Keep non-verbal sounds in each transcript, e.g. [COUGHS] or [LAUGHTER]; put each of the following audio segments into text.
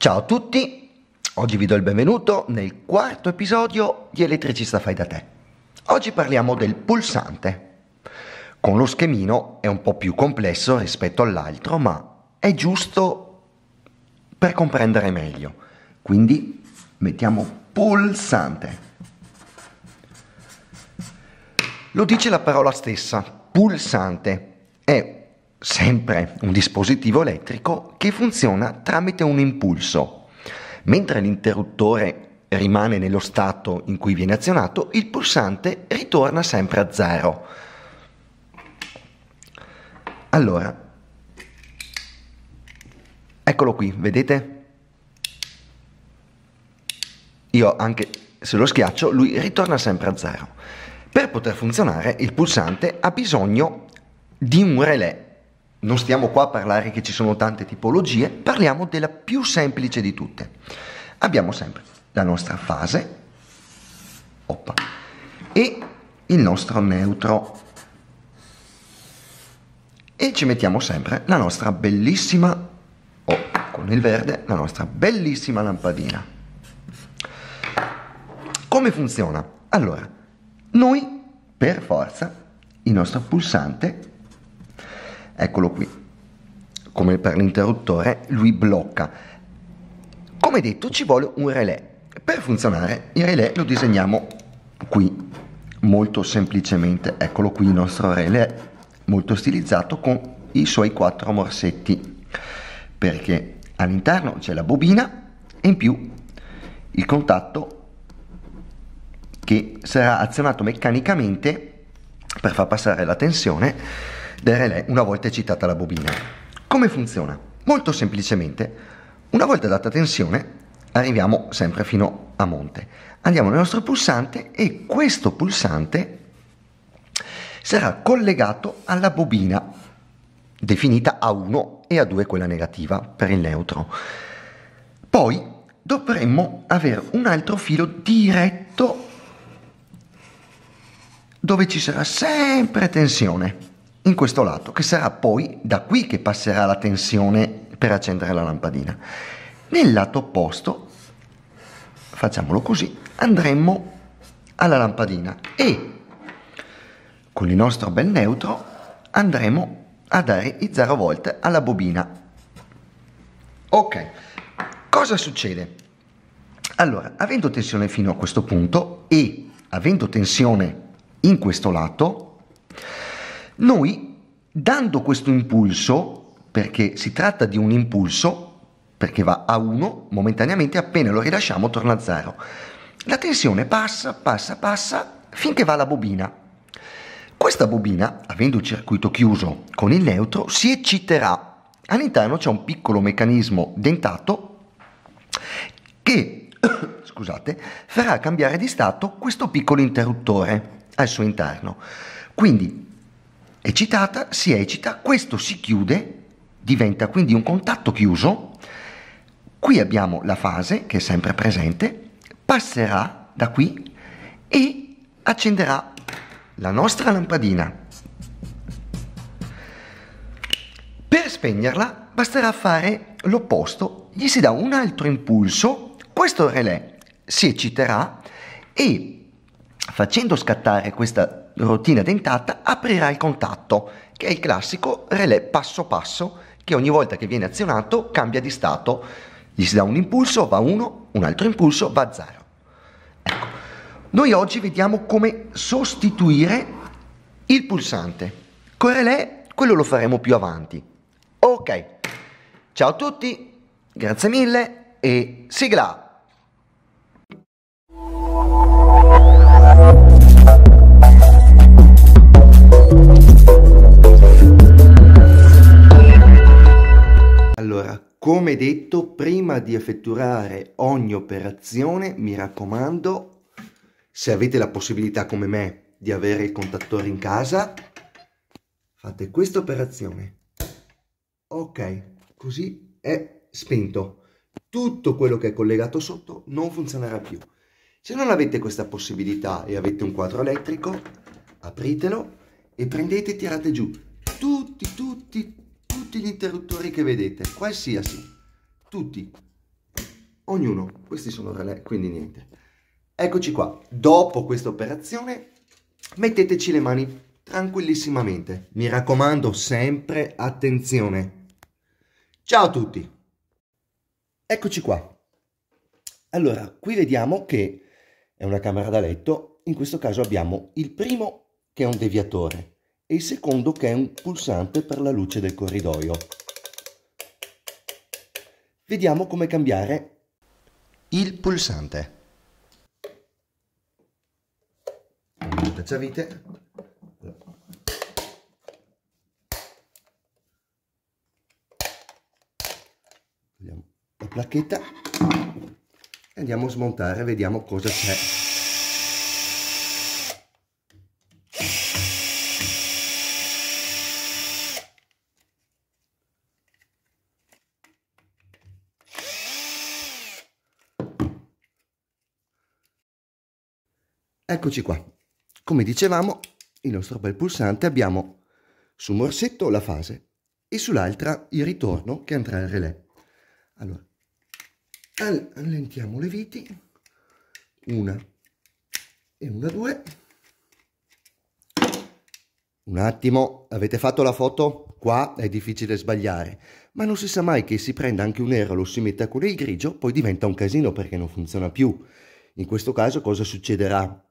Ciao a tutti, oggi vi do il benvenuto nel quarto episodio di Elettricista Fai da Te. Oggi parliamo del pulsante. Con lo schemino è un po' più complesso rispetto all'altro, ma è giusto per comprendere meglio. Quindi mettiamo pulsante. Lo dice la parola stessa, pulsante. È sempre un dispositivo elettrico che funziona tramite un impulso. Mentre l'interruttore rimane nello stato in cui viene azionato, il pulsante ritorna sempre a zero. Allora, eccolo qui, vedete? Io anche se lo schiaccio, lui ritorna sempre a zero. Per poter funzionare, il pulsante ha bisogno di un relè non stiamo qua a parlare che ci sono tante tipologie, parliamo della più semplice di tutte. Abbiamo sempre la nostra fase oppa, e il nostro neutro e ci mettiamo sempre la nostra bellissima oh, con il verde la nostra bellissima lampadina come funziona allora noi per forza il nostro pulsante eccolo qui, come per l'interruttore, lui blocca. Come detto ci vuole un relè, per funzionare il relè lo disegniamo qui, molto semplicemente, eccolo qui il nostro relè, molto stilizzato con i suoi quattro morsetti, perché all'interno c'è la bobina e in più il contatto che sarà azionato meccanicamente per far passare la tensione del relè una volta eccitata la bobina. Come funziona? Molto semplicemente, una volta data tensione, arriviamo sempre fino a monte. Andiamo nel nostro pulsante e questo pulsante sarà collegato alla bobina definita A1 e A2 quella negativa per il neutro. Poi dovremmo avere un altro filo diretto dove ci sarà sempre tensione in questo lato, che sarà poi da qui che passerà la tensione per accendere la lampadina. Nel lato opposto, facciamolo così, andremo alla lampadina e con il nostro bel neutro andremo a dare i 0 volt alla bobina. Ok, cosa succede? Allora, avendo tensione fino a questo punto e avendo tensione in questo lato, noi, dando questo impulso, perché si tratta di un impulso, perché va a 1 momentaneamente, appena lo rilasciamo torna a 0. La tensione passa, passa, passa, finché va alla bobina. Questa bobina, avendo il circuito chiuso con il neutro, si ecciterà. All'interno c'è un piccolo meccanismo dentato che, [COUGHS] scusate, farà cambiare di stato questo piccolo interruttore al suo interno. Quindi eccitata, si eccita, questo si chiude, diventa quindi un contatto chiuso. Qui abbiamo la fase che è sempre presente, passerà da qui e accenderà la nostra lampadina. Per spegnerla basterà fare l'opposto, gli si dà un altro impulso, questo relè si ecciterà e facendo scattare questa rotina dentata aprirà il contatto, che è il classico relè passo passo che ogni volta che viene azionato cambia di stato. Gli si dà un impulso, va uno, un altro impulso, va zero. Ecco. Noi oggi vediamo come sostituire il pulsante. Con relè quello lo faremo più avanti. Ok, ciao a tutti, grazie mille e sigla! Come detto, prima di effettuare ogni operazione, mi raccomando, se avete la possibilità come me di avere il contattore in casa, fate questa operazione. Ok, così è spento. Tutto quello che è collegato sotto non funzionerà più. Se non avete questa possibilità e avete un quadro elettrico, apritelo e prendete e tirate giù tutti, tutti, tutti gli interruttori che vedete, qualsiasi, tutti, ognuno, questi sono relè, quindi niente. Eccoci qua, dopo questa operazione metteteci le mani tranquillissimamente, mi raccomando sempre attenzione. Ciao a tutti! Eccoci qua. Allora, qui vediamo che è una camera da letto, in questo caso abbiamo il primo che è un deviatore, e il secondo che è un pulsante per la luce del corridoio. Vediamo come cambiare il pulsante. Cacciavite. la placchetta andiamo a smontare, vediamo cosa c'è. Eccoci qua. Come dicevamo, il nostro bel pulsante abbiamo su un morsetto la fase e sull'altra il ritorno che andrà al relè. Allora, allentiamo le viti, una e una, due. Un attimo, avete fatto la foto? Qua è difficile sbagliare, ma non si sa mai che si prenda anche un nero, lo si metta con il grigio, poi diventa un casino perché non funziona più. In questo caso cosa succederà?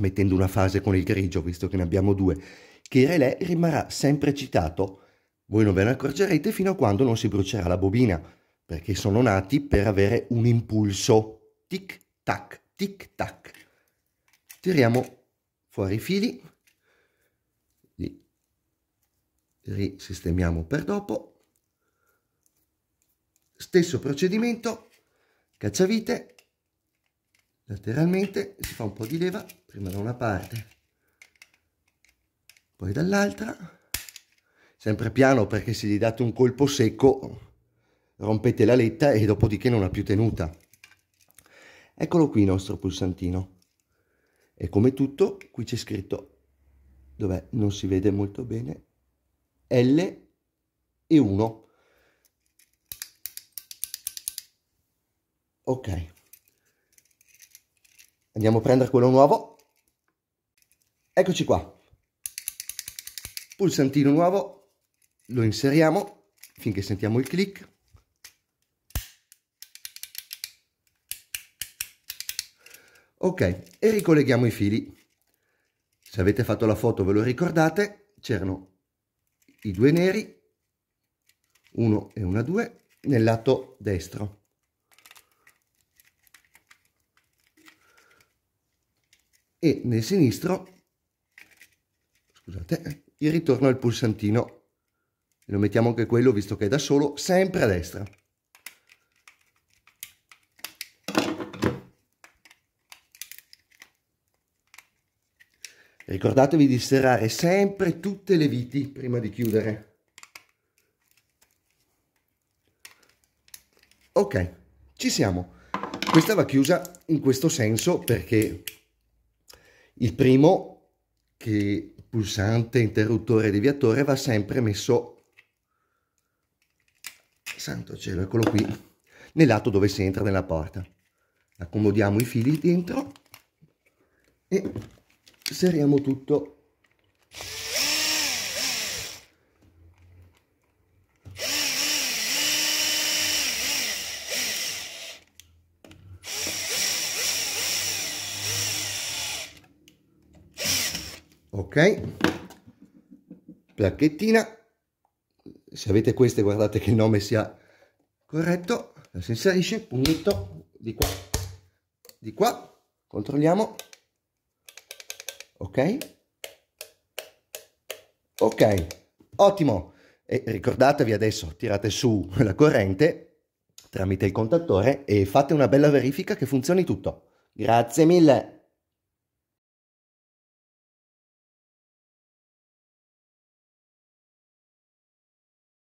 mettendo una fase con il grigio, visto che ne abbiamo due, che il relè rimarrà sempre citato. Voi non ve ne accorgerete fino a quando non si brucerà la bobina, perché sono nati per avere un impulso. Tic tac, tic tac. Tiriamo fuori i fili, li risistemiamo per dopo. Stesso procedimento, cacciavite, lateralmente, si fa un po' di leva, prima da una parte, poi dall'altra, sempre piano perché se gli date un colpo secco rompete la letta e dopodiché non ha più tenuta. Eccolo qui il nostro pulsantino. E come tutto qui c'è scritto, dov'è? Non si vede molto bene, L e 1. Ok. Andiamo a prendere quello nuovo. Eccoci qua. Pulsantino nuovo, lo inseriamo finché sentiamo il click. Ok, e ricolleghiamo i fili. Se avete fatto la foto ve lo ricordate, c'erano i due neri, uno e una due, nel lato destro. e nel sinistro scusate, il ritorno al pulsantino. E lo mettiamo anche quello, visto che è da solo, sempre a destra. Ricordatevi di serrare sempre tutte le viti prima di chiudere. Ok, ci siamo. Questa va chiusa in questo senso perché il primo, che pulsante interruttore deviatore, va sempre messo, santo cielo, eccolo qui, nel lato dove si entra nella porta. Accomodiamo i fili dentro e seriamo tutto ok placchettina se avete queste guardate che il nome sia corretto la si inserisce punto di qua di qua controlliamo ok ok ottimo e ricordatevi adesso tirate su la corrente tramite il contattore e fate una bella verifica che funzioni tutto grazie mille